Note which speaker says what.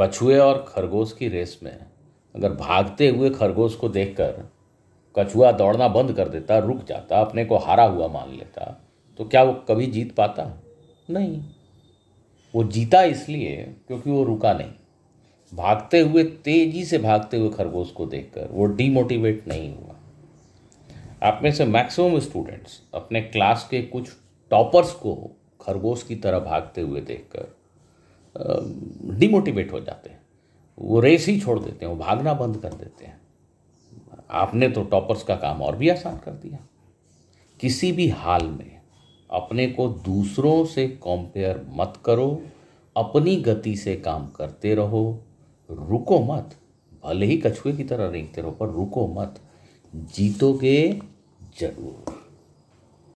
Speaker 1: कछुए और खरगोश की रेस में अगर भागते हुए खरगोश को देखकर कछुआ दौड़ना बंद कर देता रुक जाता अपने को हारा हुआ मान लेता तो क्या वो कभी जीत पाता नहीं वो जीता इसलिए क्योंकि वो रुका नहीं भागते हुए तेजी से भागते हुए खरगोश को देखकर वो डीमोटिवेट नहीं हुआ आप में से मैक्सिमम स्टूडेंट्स अपने क्लास के कुछ टॉपर्स को खरगोश की तरह भागते हुए देखकर डिमोटिवेट हो जाते हैं वो रेस ही छोड़ देते हैं वो भागना बंद कर देते हैं आपने तो टॉपर्स का काम और भी आसान कर दिया किसी भी हाल में अपने को दूसरों से कंपेयर मत करो अपनी गति से काम करते रहो रुको मत भले ही कछुए की तरह रेंगते रहो पर रुको मत जीतोगे जरूर